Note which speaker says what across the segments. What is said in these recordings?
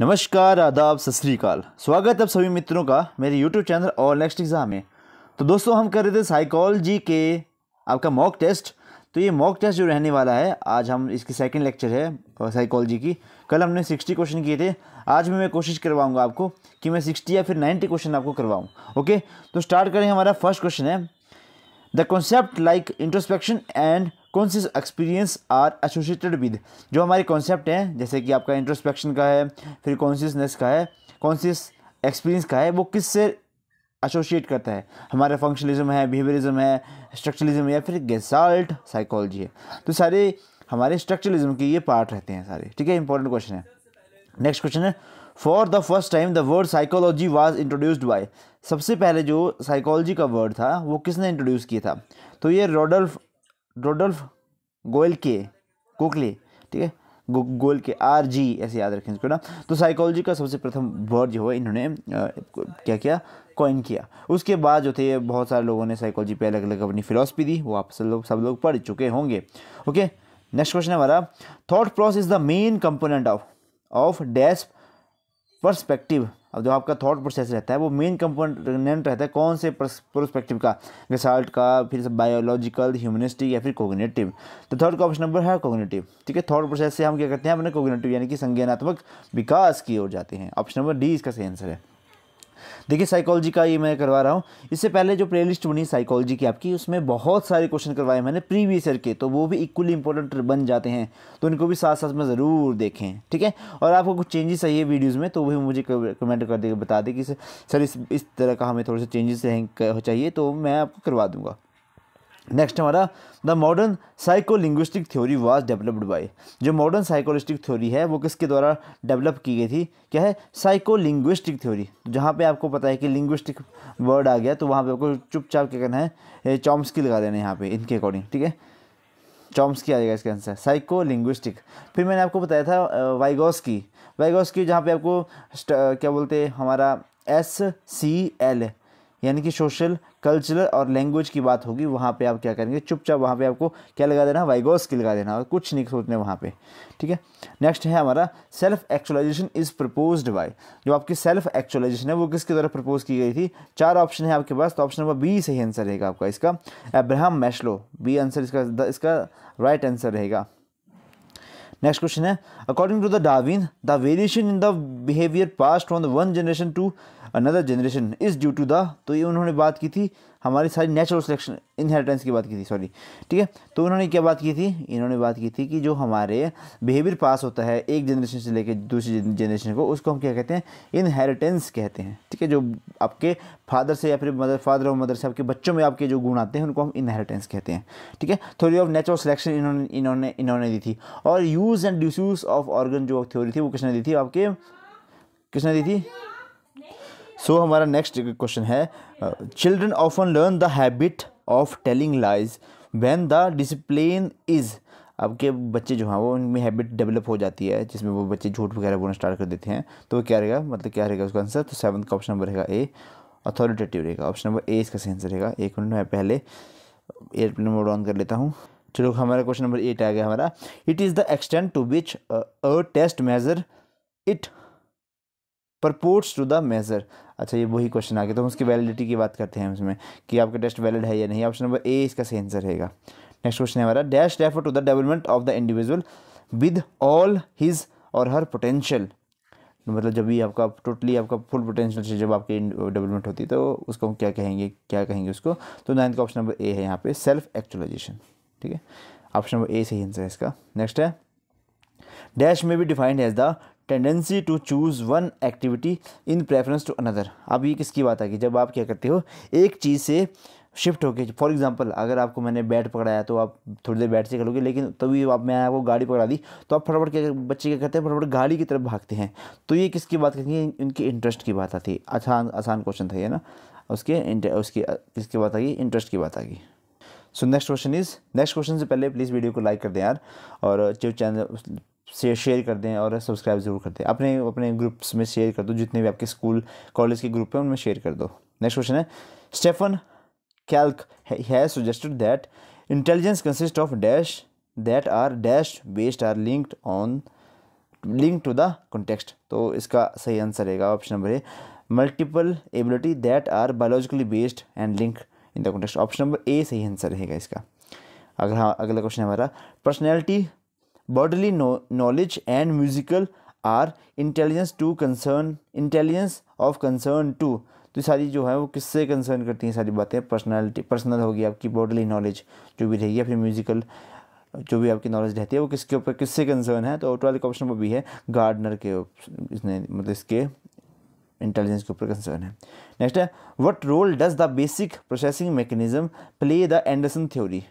Speaker 1: नमस्कार आदाब सत श्रीकाल स्वागत है आप सभी मित्रों का मेरे यूट्यूब चैनल और नेक्स्ट एग्ज़ाम में तो दोस्तों हम कर रहे थे साइकोलॉजी के आपका मॉक टेस्ट तो ये मॉक टेस्ट जो रहने वाला है आज हम इसकी सेकंड लेक्चर है साइकोलॉजी की कल हमने सिक्सटी क्वेश्चन किए थे आज भी मैं कोशिश करवाऊंगा आपको कि मैं सिक्सटी या फिर नाइन्टी क्वेश्चन आपको करवाऊँ ओके तो स्टार्ट करें हमारा फर्स्ट क्वेश्चन है the concept like introspection and conscious experience are associated with जो हमारे कॉन्सेप्ट हैं जैसे कि आपका इंट्रोस्पेक्शन का है फिर कॉन्शियसनेस का है कॉन्शियस एक्सपीरियंस का है वो किस से एसोशिएट करता है हमारा फंक्शनलिज्म है बिहेवियरिज्म है स्ट्रक्चरलिज्म या फिर गेसाल्ट साइकोलॉजी है तो सारे हमारे स्ट्रक्चरलिज्म के ये पार्ट रहते हैं सारे ठीक है इंपॉर्टेंट क्वेश्चन है नेक्स्ट क्वेश्चन है for the first time the word psychology was introduced by सबसे पहले जो साइकोलॉजी का वर्ड था वो किसने इंट्रोड्यूस किया था तो ये रोडल्फ रोडल्फ गोयल के कोकले ठीक है गो, गोल के आर जी ऐसे याद रखें इसको ना तो साइकोलॉजी का सबसे प्रथम वर्ड जो है इन्होंने आ, क्या किया कॉइन किया उसके बाद जो थे बहुत सारे लोगों ने साइकोलॉजी पे अलग अलग अपनी फिलोसफी दी वो आप सब लोग सब लोग पढ़ चुके होंगे ओके नेक्स्ट क्वेश्चन हमारा thought process is the main component of of dash perspective अब जो आपका थॉट प्रोसेस रहता है वो मेन कंपोनेंट रहता है कौन से प्रोस्पेक्टिव का रिसाल्ट का फिर बायोलॉजिकल ह्यूमनिस्टिक या फिर कोगनेटिव तो थर्ड का ऑप्शन नंबर है कोग्नेटिव ठीक है थॉट प्रोसेस से हम क्या करते हैं अपने कोग्नेटिव यानी कि संज्ञानात्मक विकास की ओर जाते हैं ऑप्शन नंबर डी इसका सही आंसर है देखिए साइकोलॉजी का ये मैं करवा रहा हूँ इससे पहले जो प्लेलिस्ट बनी साइकोलॉजी की आपकी उसमें बहुत सारे क्वेश्चन करवाए मैंने प्रीवियस ईयर के तो वो भी इक्वली इंपॉर्टेंट बन जाते हैं तो उनको भी साथ साथ में ज़रूर देखें ठीक है और आपको कुछ चेंजेस चाहिए वीडियोज़ में तो वही मुझे कमेंट कर दे बता दें कि सर इस इस तरह का हमें थोड़े से चेंजेस चाहिए तो मैं आपको करवा दूँगा नेक्स्ट हमारा the modern psycholinguistic theory was developed by जो मॉडर्न साइकोलिस्टिक थ्योरी है वो किसके द्वारा डेवलप की गई थी क्या है साइको लिंग्विस्टिक थ्योरी जहाँ पे आपको पता है कि लिंग्विस्टिक वर्ड आ गया तो वहाँ पे आपको चुपचाप क्या करना है की लगा देना है यहाँ पे इनके अकॉर्डिंग ठीक है की आ जाएगा इसका आंसर साइको लिंग्विस्टिक फिर मैंने आपको बताया था वाइगोस की वाइगोस की जहाँ पर आपको क्या बोलते हैं हमारा एस सी एल यानी कि सोशल कल्चरल और लैंग्वेज की बात होगी वहाँ पे आप क्या करेंगे चुपचाप वहाँ पे आपको क्या लगा देना वाइगोस की लगा देना और कुछ नहीं सोचने वहाँ पे ठीक है नेक्स्ट है हमारा self actualization is proposed by जो आपकी सेल्फ एक्चुअलाइजेशन है वो किसके द्वारा प्रपोज की गई थी चार ऑप्शन है आपके पास तो ऑप्शन नंबर बी सही आंसर रहेगा आपका इसका अब्राहम मैशलो बी आंसर इसका इसका राइट आंसर रहेगा नेक्स्ट क्वेश्चन है according to the Darwin the variation in the behaviour passed from the one generation to another generation is due to the तो ये उन्होंने बात की थी हमारी सारी नेचुरल सिलेक्शन इनहेरिटेंस की बात की थी सॉरी ठीक है तो उन्होंने क्या बात की थी इन्होंने बात की थी कि जो हमारे बिहेवियर पास होता है एक जनरेशन से लेकर दूसरी जनरेशन को उसको हम क्या कहते हैं इनहेरिटेंस कहते हैं ठीक है जो आपके फादर से या फिर मदर फादर और मदर से आपके बच्चों में आपके जो गुण आते हैं उनको हम इनहेरिटेंस कहते हैं ठीक है थ्योरी ऑफ नेचुरल सिलेक्शन इन्होंने इन्होंने इन्होंने दी थी और use and disuse of organ जो थ्योरी थी वो किसने दी थी आपके किसने दी थी सो so, हमारा नेक्स्ट क्वेश्चन है children often learn the habit of telling lies when the discipline is अब के बच्चे जो हैं वो उनमें हैबिट डेवलप हो जाती है जिसमें वो बच्चे झूठ वगैरह बोलना स्टार्ट कर देते हैं तो वो क्या रहेगा मतलब क्या रहेगा उसका आंसर तो सेवन का ऑप्शन नंबर रहेगा ए अथॉरिटेटिव रहेगा ऑप्शन नंबर ए इसका सही आंसर रहेगा एक मिनट मैं पहले एयरप्लेन मोड ऑन कर लेता हूँ चलो हमारा क्वेश्चन नंबर एट आ गया हमारा it is the extent to which a test measure it purports to the measure अच्छा ये वही क्वेश्चन आ गया तो हम उसकी वैलिडिटी की बात करते हैं उसमें कि आपका टेस्ट वैलिड है या नहीं ऑप्शन नंबर ए इसका सही आंसर रहेगा नेक्स्ट क्वेश्चन है हमारा dash refer to the development of the individual with all his और हर पोटेंशियल मतलब जब भी आपका टोटली आपका फुल पोटेंशियल से जब आपकी डेवलपमेंट होती है तो उसको हम क्या कहेंगे क्या कहेंगे उसको तो नाइन्थ का ऑप्शन नंबर ए है यहाँ पे सेल्फ एक्चुअलाइजेशन ठीक है ऑप्शन नंबर ए सही आंसर है इसका नेक्स्ट है डैश में भी defined as the tendency to choose one activity in preference to another अब ये किसकी बात आ गई जब आप क्या करते हो एक चीज़ से शिफ्ट होके फॉर एग्जांपल अगर आपको मैंने बैट पकड़ाया तो आप थोड़ी देर बैट से करोगे लेकिन तभी आप मैं आपको गाड़ी पकड़ा दी तो आप फटाफट क्या बच्चे क्या करते हैं फटाफट गाड़ी की तरफ भागते हैं तो ये किसकी बात करेंगे इनकी इंटरेस्ट की बात आती है आसान आसान क्वेश्चन था ये ना उसके उसकी किसकी बात आ गई इंटरेस्ट की बात आ गई so next question is next question से पहले प्लीज़ वीडियो को लाइक कर दें यार और जो चैनल शेयर शेयर कर दें और सब्सक्राइब ज़रूर कर दें अपने अपने ग्रुप्स में शेयर कर दो जितने भी आपके स्कूल कॉलेज के ग्रुप हैं उनमें शेयर कर दो नेक्स्ट क्वेश्चन है स्टेफन कैल्क has suggested that intelligence consist of dash that are dash based are linked on link to the context तो इसका सही आंसर रहेगा option number A multiple ability that are biologically based and link in the context option number A सही answer रहेगा इसका अगर हाँ अगला क्वेश्चन हमारा personality bodily no- knowledge and musical are intelligence to concern intelligence of concern to तो सारी जो है वो किससे कंसर्न करती हैं सारी बातें पर्सनैलिटी पर्सनल होगी आपकी बॉडली नॉलेज जो भी रहेगी फिर म्यूजिकल जो भी आपकी नॉलेज रहती है वो किसके ऊपर किससे कंसर्न है तो ट्वेल्थ ऑप्शन पर भी है गार्डनर के इसने मतलब इसके इंटेलिजेंस के ऊपर कंसर्न है नेक्स्ट है what role does the basic processing mechanism play the Anderson theory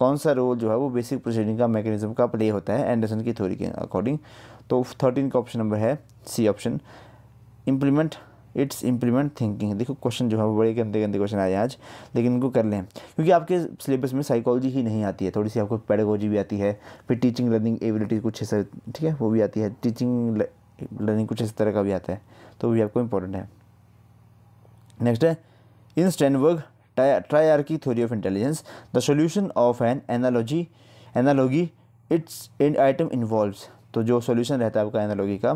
Speaker 1: कौन सा रोल जो है वो बेसिक प्रोसीडिंग का मैकेनिज्म का प्ले होता है एंडरसन की थ्योरी के अकॉर्डिंग तो थर्टीन का ऑप्शन नंबर है C option implement its implement thinking देखो क्वेश्चन जो है वो बड़े गंदे गंदे क्वेश्चन आए हैं आज लेकिन इनको कर लें क्योंकि आपके सिलेबस में साइकोलॉजी ही नहीं आती है थोड़ी सी आपको पेडागोजी भी आती है फिर टीचिंग लर्निंग एबिलिटी कुछ ऐसा ठीक है वो भी आती है टीचिंग लर्निंग कुछ इस तरह का भी आता है तो वो भी आपको इम्पोर्टेंट है नेक्स्ट है in Sternberg triarchy theory of intelligence the solution of an analogy analogy its end item involves तो जो सोल्यूशन रहता है आपका एनालॉगी का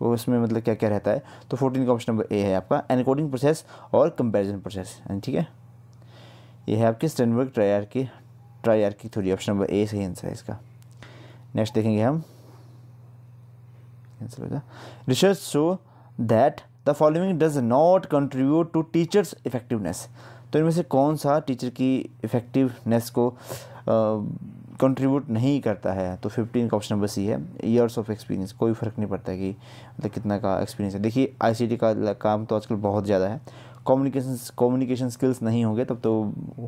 Speaker 1: वो उसमें मतलब क्या क्या रहता है तो फोर्टीन का ऑप्शन नंबर ए है आपका एनकोडिंग प्रोसेस और कंपेरिजन प्रोसेस ठीक है ये है आपके स्टैंडवर्ग ट्रायर की ट्रायर की थोड़ी ऑप्शन नंबर ए सही आंसर है इसका नेक्स्ट देखेंगे हम आंसर होगा research show that the following does not contribute to teachers effectiveness तो इनमें से कौन सा टीचर की इफ़ेक्टिवनेस को कंट्रीब्यूट नहीं करता है तो फिफ्टीन का ऑप्शन नंबर सी है ईयर्स ऑफ एक्सपीरियंस कोई फ़र्क नहीं पड़ता कि मतलब कितना का एक्सपीरियंस है देखिए आईसीटी का काम तो आजकल बहुत ज़्यादा है कम्युनिकेशन कम्युनिकेशन स्किल्स नहीं होंगे तब तो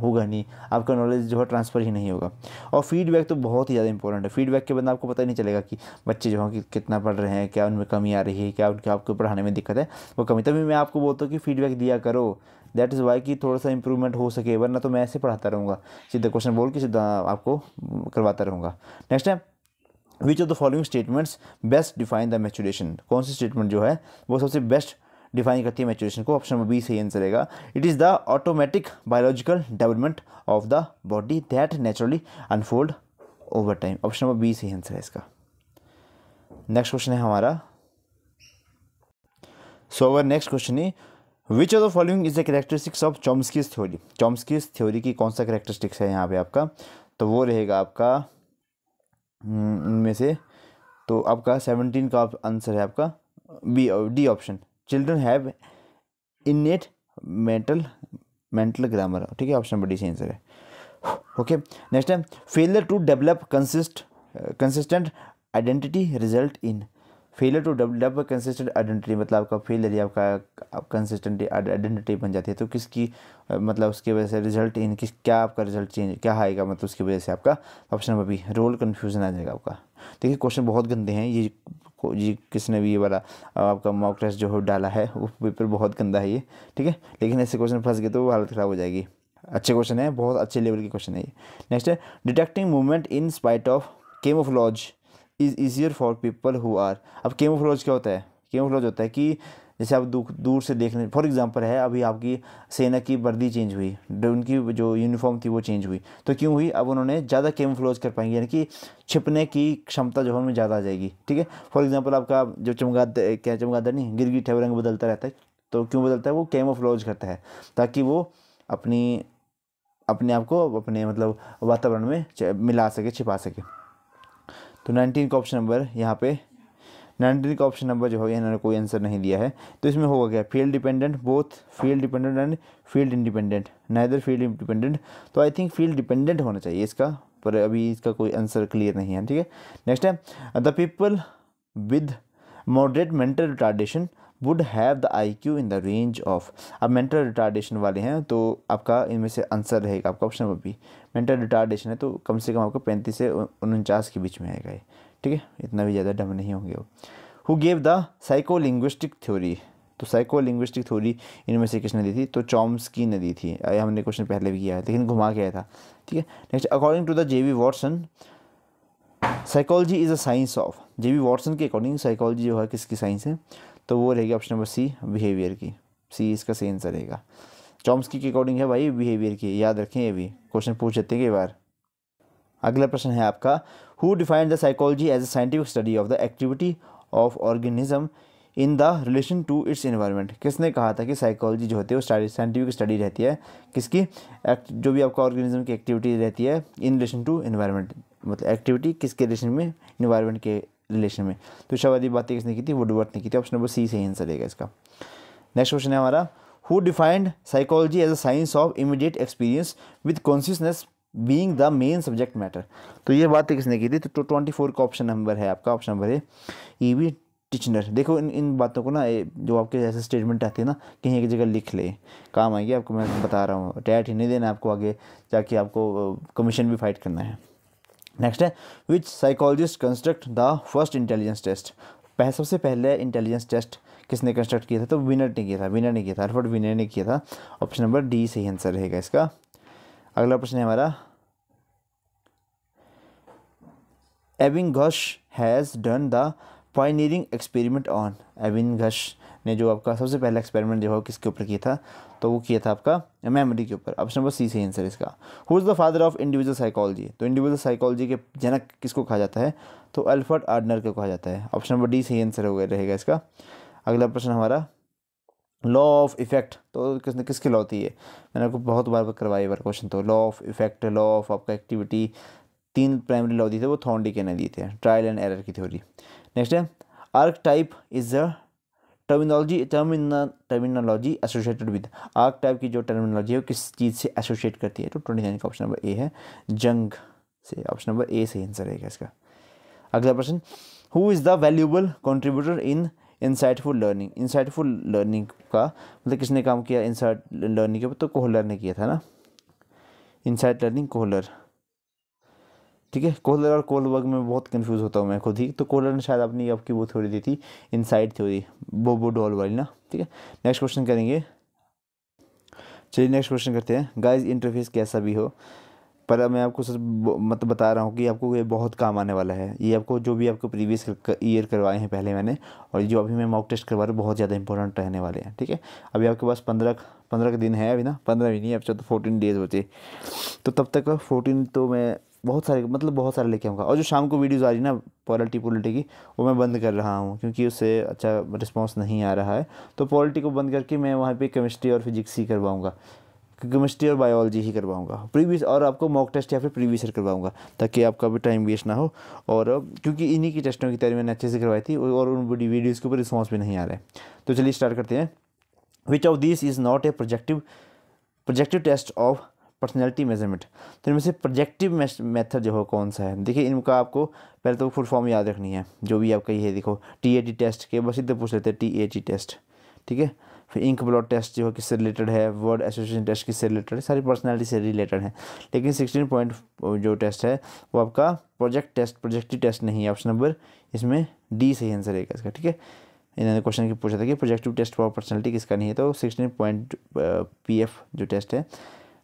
Speaker 1: होगा नहीं आपका नॉलेज जो है ट्रांसफ़र ही नहीं होगा और फीडबैक तो बहुत ही ज़्यादा इंपॉर्टेंट है फीडबैक के बाद आपको पता ही नहीं चलेगा कि बच्चे जो हैं कि कितना पढ़ रहे हैं क्या उनमें कमी आ रही है क्या उनके आपको पढ़ाने में दिक्कत है वो कमी तभी मैं आपको बोलता हूँ कि फीडबैक दिया करो दैट इज़ वाई कि थोड़ा सा इंप्रूवमेंट हो सके वरना तो मैं ऐसे पढ़ाता रहूँगा सीधा क्वेश्चन बोल के सीधा आपको करवाता रहूँगा नेक्स्ट है which of the following statements best define the maturation कौन सी स्टेटमेंट जो है वो सबसे बेस्ट डिफाइन करती है मैचुरेशन को ऑप्शन नंबर बी सही आंसर रहेगा it is the automatic biological development of the body that naturally unfold over time option number B सही आंसर है इसका नेक्स्ट क्वेश्चन है हमारा सो अवर नेक्स्ट क्वेश्चन है which of the following is the characteristics of Chomsky's theory Chomsky's theory की कौन सा characteristics है यहाँ पे आपका तो वो रहेगा आपका हम्म, उनमें से तो आपका सेवनटीन का आंसर है आपका B D option children have innate mental mental grammar ठीक है option number D C answer है ओके नेक्स्ट है failure to develop consist consistent identity result in failure to develop consistent identity मतलब आपका failure या आपका कंसिस्टेंट आइडेंटिटी बन जाती है तो किसकी मतलब उसकी वजह से रिजल्ट इन किस क्या आपका रिजल्ट चेंज क्या आएगा मतलब उसकी वजह से आपका option number B role confusion आ जाएगा आपका देखिए क्वेश्चन बहुत गंदे हैं ये जी किसने भी ये वाला आपका मॉक टेस्ट जो हो डाला है वो पेपर बहुत गंदा है ये ठीक है लेकिन ऐसे क्वेश्चन फंस गए तो हालत ख़राब हो जाएगी अच्छे क्वेश्चन है बहुत अच्छे लेवल के क्वेश्चन है ये नेक्स्ट है detecting movement in spite of camouflage is easier for people who are अब केमोफ्लॉज क्या होता है केमोफ्लॉज होता है कि जैसे आप दूर से देख लें फॉर एग्ज़ाम्पल है अभी आपकी सेना की वर्दी चेंज हुई उनकी जो यूनिफॉर्म थी वो चेंज हुई तो क्यों हुई अब उन्होंने ज़्यादा फ्लोज कर पाएंगे यानी कि छिपने की क्षमता जो है उनमें ज़्यादा आ जाएगी ठीक है फॉर एग्ज़ाम्पल आपका जो चमगादड़ क्या चमगादर नहीं गिरगी है रंग बदलता रहता है तो क्यों बदलता है वो कैमोफ्लोज करता है ताकि वो अपनी अपने आप को अपने मतलब वातावरण में मिला सके छिपा सके तो नाइनटीन का ऑप्शन नंबर यहाँ पे नाइनटीन का ऑप्शन नंबर जो है इन्होंने कोई आंसर नहीं दिया है तो इसमें होगा क्या field dependent both field dependent and field independent neither field independent तो आई थिंक फील्ड डिपेंडेंट होना चाहिए इसका पर अभी इसका कोई आंसर क्लियर नहीं है ठीक है नेक्स्ट है the people with moderate mental retardation would have the I Q in the range of अब मेंटल रिटार्डेशन वाले हैं तो आपका इनमें से आंसर रहेगा आपका ऑप्शन बी मेंटल रिटार्डेशन है तो कम से कम आपको पैंतीस से उनचास के बीच में आएगा ये ठीक है इतना भी ज़्यादा डम नहीं होंगे वो who gave the psycholinguistic theory तो साइकोलिंग्विस्टिक थ्योरी इनमें से किसने दी थी तो की ने दी थी हमने क्वेश्चन पहले भी किया है लेकिन घुमा के आया था ठीक है next according to the J V Watson psychology is a science of J V Watson के अकॉर्डिंग साइकोलॉजी जो है किसकी साइंस है तो वो रहेगी ऑप्शन नंबर सी बिहेवियर की सी इसका सही आंसर रहेगा चॉम्सकी की अकॉर्डिंग है भाई बिहेवियर की याद रखें ये भी क्वेश्चन पूछ लेते हैं कई बार अगला प्रश्न है आपका who defined the psychology as a scientific study of the activity of organism in the relation to its environment किसने कहा था कि साइकोलॉजी जो होती है वो साइंटिफिक स्टडी रहती है किसकी एक्ट जो भी आपका ऑर्गेनिज्म की एक्टिविटी रहती है इन रिलेशन टू इन्वायरमेंट मतलब एक्टिविटी किसके रिलेशन में इन्वायरमेंट के रिलेशन में तो शवादी बातें किसने की थी वुडवर्थ ने की थी ऑप्शन नंबर सी सही आंसर रहेगा इसका नेक्स्ट क्वेश्चन है हमारा who defined psychology as a science of immediate experience with consciousness being the main subject matter तो ये बातें किसने की थी तो ट्वेंटी फोर का ऑप्शन नंबर है आपका ऑप्शन नंबर है ई वी टिचनर देखो इन इन बातों को ना जो आपके ऐसे स्टेटमेंट आते हैं ना कहीं एक जगह लिख ले काम आएगी आपको मैं बता रहा हूँ टैट ही नहीं देना आपको आगे जाके आपको कमीशन भी फाइट करना है नेक्स्ट है which psychologist construct the first intelligence test पह सबसे पहले इंटेलिजेंस टेस्ट किसने कंस्ट्रक्ट किया था तो विनर ने किया था विनर ने किया था अल्फर्ड विनर ने किया था ऑप्शन नंबर डी सही आंसर रहेगा इसका अगला प्रश्न है हमारा एविंग घश has done the pioneering experiment on एविन घश ने जो आपका सबसे पहला एक्सपेरिमेंट जो है किसके ऊपर किया था तो वो किया था आपका मेमोरी के ऊपर ऑप्शन नंबर सी से आंसर इसका who is the father of individual psychology तो इंडिविजुअल साइकोलॉजी के जनक किसको कहा जाता है तो अल्फर्ट आर्डनर को कहा जाता है ऑप्शन नंबर डी सही आंसर हो गया रहेगा इसका अगला प्रश्न हमारा लॉ ऑफ इफेक्ट तो किसने किसकी लॉ थी ये मैंने आपको बहुत बार करवाया बार क्वेश्चन तो law of effect law of आपका एक्टिविटी तीन प्राइमरी लॉ दी थे वो थॉन्डी के ने दिए थे ट्रायल एंड एरर की थ्योरी नेक्स्ट है archetype is a terminology टर्मिन terminology associated with archetype की जो टर्मिनोलॉजी है वो किस चीज़ से एसोसिएट करती है तो ट्वेंटी नाइन का ऑप्शन नंबर ए है जंग से ऑप्शन नंबर ए सही आंसर रहेगा इसका अगला प्रश्न who is the valuable contributor in insightful learning insightful learning का मतलब किसने काम किया इंसाइट लर्निंग के ऊपर तो कोहलर ने किया था ना इंसाइट लर्निंग कोहलर ठीक है कोहलर और कोलबर्ग में बहुत कंफ्यूज होता हूँ मैं खुद ही तो कोहलर ने शायद अपनी आपकी वो थ्योरी दी थी इनसाइड थ्योरी बोबो डॉल वाली ना ठीक है नेक्स्ट क्वेश्चन करेंगे चलिए नेक्स्ट क्वेश्चन करते हैं गाइस इंटरफेस कैसा भी हो पर मैं आपको सर मतलब बता रहा हूँ कि आपको ये बहुत काम आने वाला है ये आपको जो भी आपको प्रीवियस ईयर करवाए हैं पहले मैंने और जो अभी मैं मॉक टेस्ट करवा रहा हूँ बहुत ज़्यादा इंपॉर्टेंट रहने वाले हैं ठीक है अभी आपके पास पंद्रह पंद्रह दिन है अभी ना पंद्रह भी नहीं अब चलो फोर्टीन डेज बचे तो तब तक फोर्टीन तो मैं बहुत सारे मतलब बहुत सारे लेके आऊँगा और जो शाम को वीडियोज़ आ रही ना पॉलिटी पोलिटी की वो मैं बंद कर रहा हूँ क्योंकि उससे अच्छा रिस्पॉन्स नहीं आ रहा है तो पॉलिटी को बंद करके मैं वहाँ पर केमिस्ट्री और फिजिक्स ही करवाऊँगा केमिस्ट्री और बायोलॉजी ही करवाऊंगा प्रीवियस और आपको मॉक टेस्ट या फिर प्रीवियस ईयर करवाऊंगा ताकि आपका भी टाइम वेस्ट ना हो और क्योंकि इन्हीं की टेस्टों की तैयारी मैंने अच्छे से करवाई थी और उन वीडियोज़ के ऊपर रिस्पॉन्स भी नहीं आ रहा है तो चलिए स्टार्ट करते हैं which of this is not a projective projective test of personality measurement तो इनमें से प्रोजेक्टिव मेथड जो हो कौन सा है देखिए इनका आपको पहले तो फुल फॉर्म याद रखनी है जो भी आपका ये देखो टी ए टी टेस्ट के बस इधर पूछ लेते हैं टी ए टी टेस्ट ठीक है फिर इंक ब्लॉड टेस्ट जो है किससे रिलेटेड है वर्ड एसोसिएशन टेस्ट किससे रिलेटेड है सारी पर्सनैलिटी से रिलेटेड है लेकिन सिक्सटीन पॉइंट जो टेस्ट है वो आपका प्रोजेक्ट टेस्ट प्रोजेक्टिव टेस्ट नहीं है ऑप्शन नंबर इसमें डी सही आंसर रहेगा इसका ठीक है इन्होंने क्वेश्चन की पूछा था कि प्रोजेक्टिव टेस्ट फॉर पर्सनैलिटी किसका नहीं है तो सिक्सटीन पॉइंट पी एफ जो टेस्ट है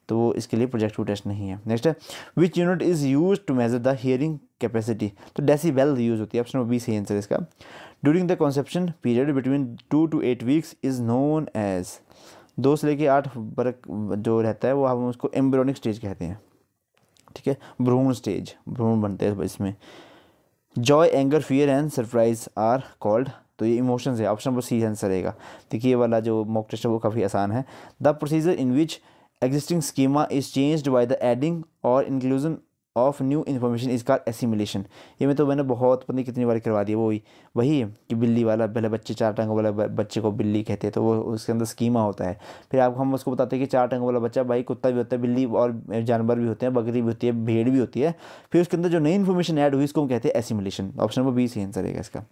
Speaker 1: तो वो इसके लिए प्रोजेक्टिव टेस्ट नहीं है नेक्स्ट है which unit is use to measure the hearing capacity तो डेसी डेसीबेल यूज होती है ऑप्शन नंबर बी सही आंसर इसका during the conception period between two to eight weeks is known as दो से लेके आठ वर्क जो रहता है वो हम उसको एम्ब्रोनिक स्टेज कहते हैं ठीक है भ्रूण स्टेज भ्रूण बनते हैं इसमें joy anger fear and surprise are called तो ये इमोशंस है ऑप्शन नंबर सी आंसर रहेगा देखिए ये वाला जो मॉक टेस्ट है वो काफ़ी आसान है the procedure in which existing schema is changed by the adding or inclusion of new information is called assimilation ये मैं तो मैंने बहुत पता नहीं कितनी बार करवा दिया वही वही है कि बिल्ली वाला पहले बच्चे चार टंग वाला बच्चे को बिल्ली कहते हैं तो वो उसके अंदर स्कीमा होता है फिर आपको हम उसको बताते हैं कि चार टंग वाला बच्चा भाई कुत्ता भी होता है बिल्ली और जानवर भी होते हैं बकरी भी होती है भेड़ भी होती है फिर उसके अंदर जो नई इन्फॉर्मेशन ऐड हुई इसको हम कहते हैं एसिमुलेशन ऑप्शन नंबर बी से आंसर रहेगा इसका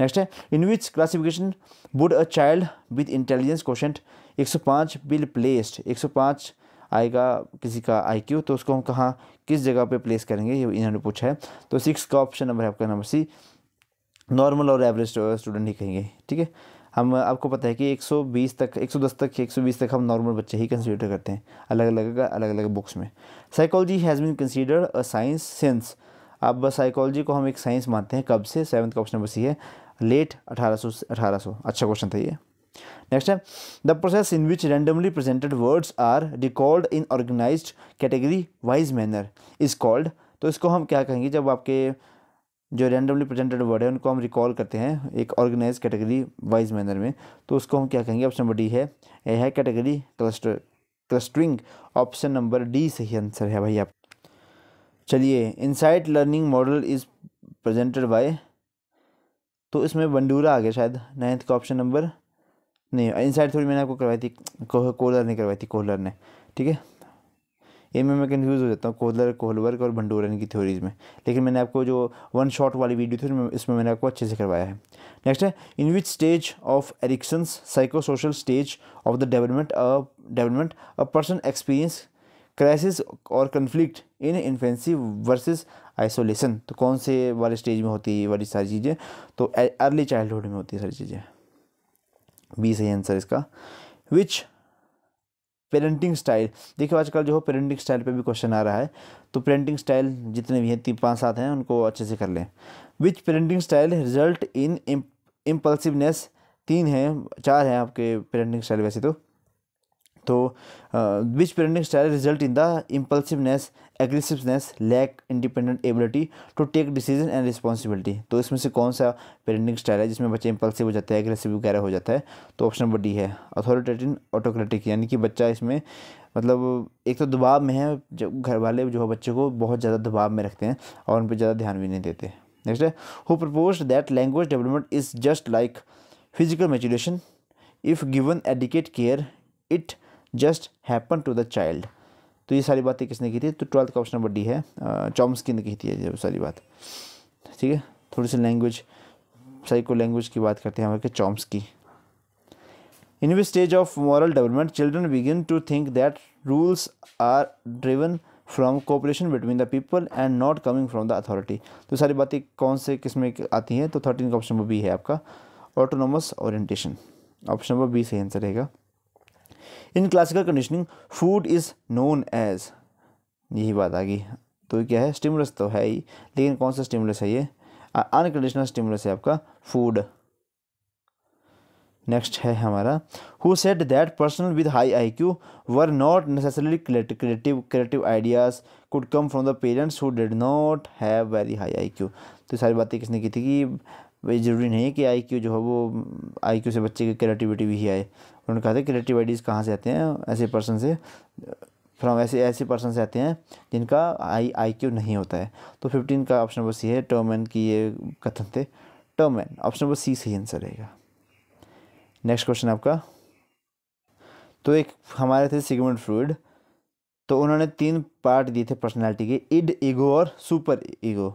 Speaker 1: नेक्स्ट है in which classification would a child with intelligence question 105 will placed 105 आएगा किसी का आईक्यू तो उसको हम कहाँ किस जगह पे प्लेस करेंगे ये इन्होंने पूछा है तो सिक्स का ऑप्शन नंबर है आपका नंबर सी नॉर्मल और एवरेज स्टूडेंट uh, ही कहेंगे ठीक है हम आपको पता है कि 120 तक 110 तक 120 तक हम नॉर्मल बच्चे ही कंसीडर करते हैं अलग अलग अलग अलग बुक्स में psychology has been consider a science sense अब साइकोलॉजी को हम एक साइंस मानते हैं कब से सेवन्थ का ऑप्शन नंबर सी है लेट 1800 सौ अच्छा क्वेश्चन था ये नेक्स्ट है the process in which randomly presented words are record in organize category wise manner is called तो इसको हम क्या कहेंगे जब आपके जो रैंडमली प्रेजेंटेड वर्ड है उनको हम रिकॉल करते हैं एक ऑर्गेनाइज कैटेगरी वाइज मैनर में तो उसको हम क्या कहेंगे ऑप्शन नंबर डी है ए है category cluster clustering option number D सही आंसर है भाई आप चलिए insight learning model is presented by तो इसमें बंडूरा आ गया शायद नाइन्थ का ऑप्शन नंबर नहीं इनसाइड थोड़ी मैंने आपको करवाई थी कोहलर ने करवाई थी कोहलर ने ठीक है ये में मैं कन्फ्यूज़ हो जाता हूँ कोहलर कोहलवर्ग और भंडूरन की थ्योरीज़ में लेकिन मैंने आपको जो वन शॉट वाली वीडियो थी इसमें मैंने आपको अच्छे से करवाया है नेक्स्ट है in which stage of addictions psycho social stage of the development development a person experience crisis और conflict in infancy versus isolation तो कौन से वाले स्टेज में होती है ये वाली सारी चीज़ें तो अर्ली चाइल्डहुड में होती है सारी चीज़ें बी सही आंसर इसका विच पेरेंटिंग स्टाइल देखिए आजकल जो हो पेरेंटिंग स्टाइल पे भी क्वेश्चन आ रहा है तो पेरेंटिंग स्टाइल जितने भी हैं तीन पाँच सात हैं उनको अच्छे से कर लें which parenting style result in impulsiveness तीन हैं चार हैं आपके पेरेंटिंग स्टाइल वैसे तो तो which parenting style result in the impulsiveness aggressiveness lack independent ability to take decision and responsibility तो इसमें से कौन सा पेरेंटिंग स्टाइल है जिसमें बच्चे इंपल्सिव हो जाता है एग्रेसिव वगैरह हो जाता है तो ऑप्शन नंबर डी है अथॉरिटेटिन ऑटोक्रेटिक यानी कि बच्चा इसमें मतलब एक तो दबाव में है जब घर वाले जो है बच्चे को बहुत ज़्यादा दबाव में रखते हैं और उन पर ज़्यादा ध्यान भी नहीं देते नेक्स्ट है who propose that language development is just like physical maturation if given adequate care it just happen to the child तो ये सारी बातें किसने की थी तो ट्वेल्थ का ऑप्शन नंबर डी है चॉम्सकी ने की थी ये सारी बात ठीक है थोड़ी सी लैंग्वेज साइको लैंग्वेज की बात करते हैं हमारे की in which stage of moral development children begin to think that rules are driven from cooperation between the people and not coming from the authority तो सारी बातें कौन से किस में आती हैं तो थर्टीन का ऑप्शन नंबर बी है आपका autonomous orientation option number B सही आंसर रहेगा in classical conditioning food is known as यही बात आ गई तो क्या है स्टिमुलस तो है ही लेकिन कौन सा स्टिमुलस है ये अनकंडीशनल स्टिमुलस है आपका फूड नेक्स्ट है हमारा who set that person with high I Q were not necessarily creative creative ideas could come from the parents who did not have very high I Q तो सारी बातें किसने की थी कि वही ज़रूरी नहीं है कि आई क्यू जो है वो आई क्यू से बच्चे की क्रिएटिविटी भी आए उन्होंने कहा था क्रिएटिव आइडियाज़ कहाँ से आते हैं ऐसे पर्सन से फ्रॉम ऐसे ऐसे पर्सन से आते हैं जिनका आई आई क्यू नहीं होता है तो फिफ्टीन का ऑप्शन नंबर सी है टर्मैन की ये कथन थे टर्मैन ऑप्शन नंबर सी सही आंसर रहेगा नेक्स्ट क्वेश्चन आपका तो एक हमारे थे सिगमेंट फ्रूड तो उन्होंने तीन पार्ट दिए थे पर्सनैलिटी के इड ईगो और सुपर ईगो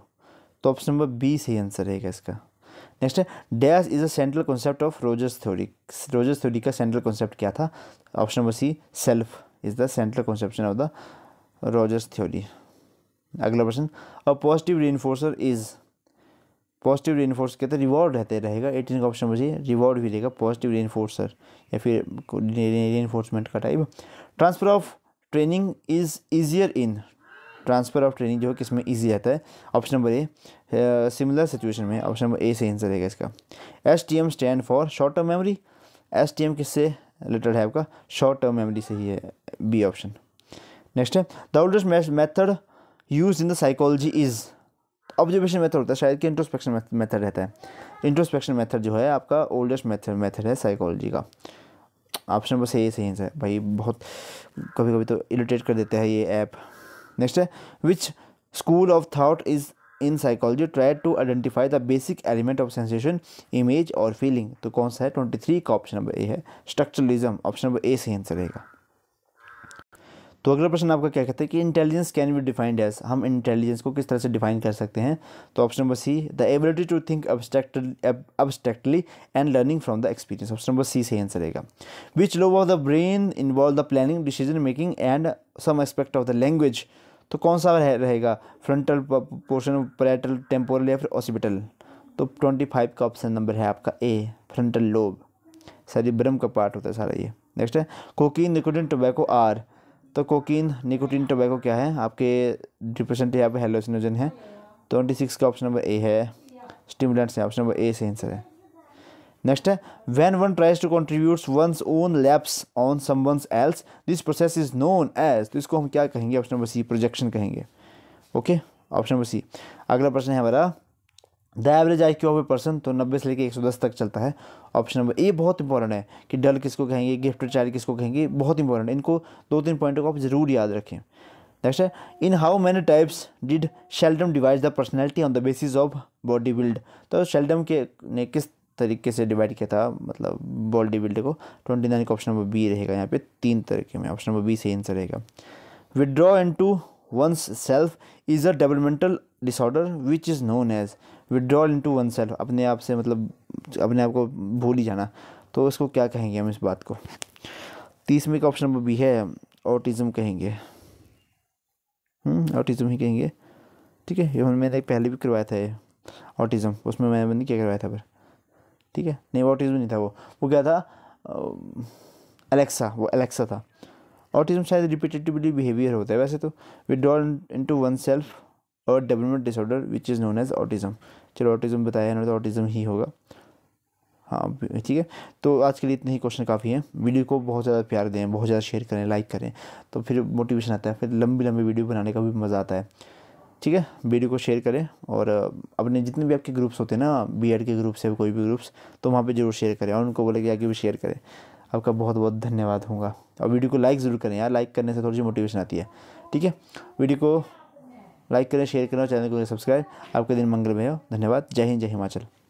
Speaker 1: तो ऑप्शन नंबर बी सही आंसर रहेगा इसका नेक्स्ट है dash is a central concept of Rogers theory Rogers theory का सेंट्रल कॉन्सेप्ट क्या था option number C self is the central conception of the Rogers theory अगला प्रश्न a positive re is positive re reinforce कहते हैं reward रहते रहेगा eighteen का ऑप्शन मुझे रिवॉर्ड भी रहेगा पॉजिटिव रीइन्फोर्सर या फिर रीइन्फोर्समेंट का type transfer of training is easier in transfer of training जो है किस में ईजी आता है option number A similar situation में ऑप्शन नंबर ए से आंसर रहेगा इसका S T M stand for short term memory S T M किससे रिलेटेड है आपका शॉर्ट टर्म मेमोरी से ही है बी ऑप्शन नेक्स्ट है the oldest method use in the psychology is observation method होता है शायद कि इंट्रोस्पेक्शन मेथड रहता है इंट्रोस्पेक्शन मेथड जो है आपका ओल्डेस्ट मेथड मेथड है साइकोलॉजी का ऑप्शन बस सही सही है भाई बहुत कभी कभी तो इरिटेट कर देता है ये ऐप नेक्स्ट है which school of thought is in psychology try to identify the basic element of sensation image और फीलिंग तो कौन सा है ट्वेंटी थ्री का ऑप्शन नंबर ए है स्ट्रक्चरलिज्म ऑप्शन नंबर ए से आंसर रहेगा तो अगला प्रश्न आपका क्या कहता है कि intelligence can be defined as हम इंटेलिजेंस को किस तरह से डिफाइन कर सकते हैं तो option number C the ability to think abstractly and learning from the experience option number C से आंसर रहेगा which lobe of the brain involve the planning decision making and some aspect of the language तो कौन सा रहे, रहेगा frontal portion parietal temporal या फिर occipital तो ट्वेंटी फाइव का ऑप्शन नंबर है आपका ए फ्रंटल लोब सारी ब्रह्म का पार्ट होता है सारा ये नेक्स्ट है कोकीन निकोटिन टोबैको आर तो कोकीन निकोटिन टोबैको क्या है आपके डिप्रेशन यहाँ पर हेलोसिनोजन है ट्वेंटी सिक्स का ऑप्शन नंबर ए है स्टिमुलेंट्स है ऑप्शन नंबर ए से आंसर है नेक्स्ट है when one tries to contribute one's own lapse on some one's else this process is known as तो इसको हम क्या कहेंगे ऑप्शन नंबर सी प्रोजेक्शन कहेंगे ओके ऑप्शन नंबर सी अगला प्रश्न है हमारा the average I Q of a person तो नब्बे से लेकर एक सौ दस तक चलता है ऑप्शन नंबर ए बहुत इंपॉर्टेंट है कि डल किसको कहेंगे गिफ्ट चाइल्ड किसको कहेंगे बहुत इंपॉर्टेंट है इनको दो तीन पॉइंटों को आप जरूर याद रखें नेक्स्ट है in how many types did Sheldon divide the personality on the basis of body build तो शेल्डम के ने किस तरीके से डिवाइड किया था मतलब बॉडी बिल्डर को ट्वेंटी नाइन का ऑप्शन नंबर बी रहेगा यहाँ पे तीन तरीके में ऑप्शन नंबर बी सही आंसर रहेगा withdraw into one's self is a developmental disorder which is known as withdrawal into one self अपने आप से मतलब अपने आप को भूल ही जाना तो इसको क्या कहेंगे हम इस बात को तीसवें का ऑप्शन नंबर बी है ऑटिज़म कहेंगे ऑटिज़म हम्म, ही कहेंगे ठीक है ये मैंने पहले भी करवाया था ये ऑटिज़म उसमें मैंने क्या करवाया था पर ठीक है नहीं ऑटिज्म नहीं था वो वो क्या था एलेक्सा वो एलेक्सा था ऑटिज्म शायद रिपीटेटिवली बिहेवियर होता है वैसे तो इन टू वन सेल्फ और development disorder which is known as autism चलो ऑटिज़म बताया इन्होंने तो ऑटिज़म ही होगा हाँ ठीक है तो आज के लिए इतने ही क्वेश्चन काफ़ी हैं वीडियो को बहुत ज़्यादा प्यार दें बहुत ज़्यादा शेयर करें लाइक करें तो फिर मोटिवेशन आता है फिर लंबी लंबी वीडियो बनाने का भी मज़ा आता है ठीक है वीडियो को शेयर करें और अपने जितने भी आपके ग्रुप्स होते हैं ना बी के ग्रुप्स है कोई भी ग्रुप्स तो वहाँ पर जरूर शेयर करें और उनको बोले कि आगे भी शेयर करें आपका बहुत बहुत धन्यवाद होगा और वीडियो को लाइक ज़रूर करें यार लाइक करने से थोड़ी सी मोटिवेशन आती है ठीक है वीडियो को लाइक करें शेयर करें और चैनल को सब्सक्राइब आपके दिन मंगल में हो धन्यवाद जय हिंद जय हिमाचल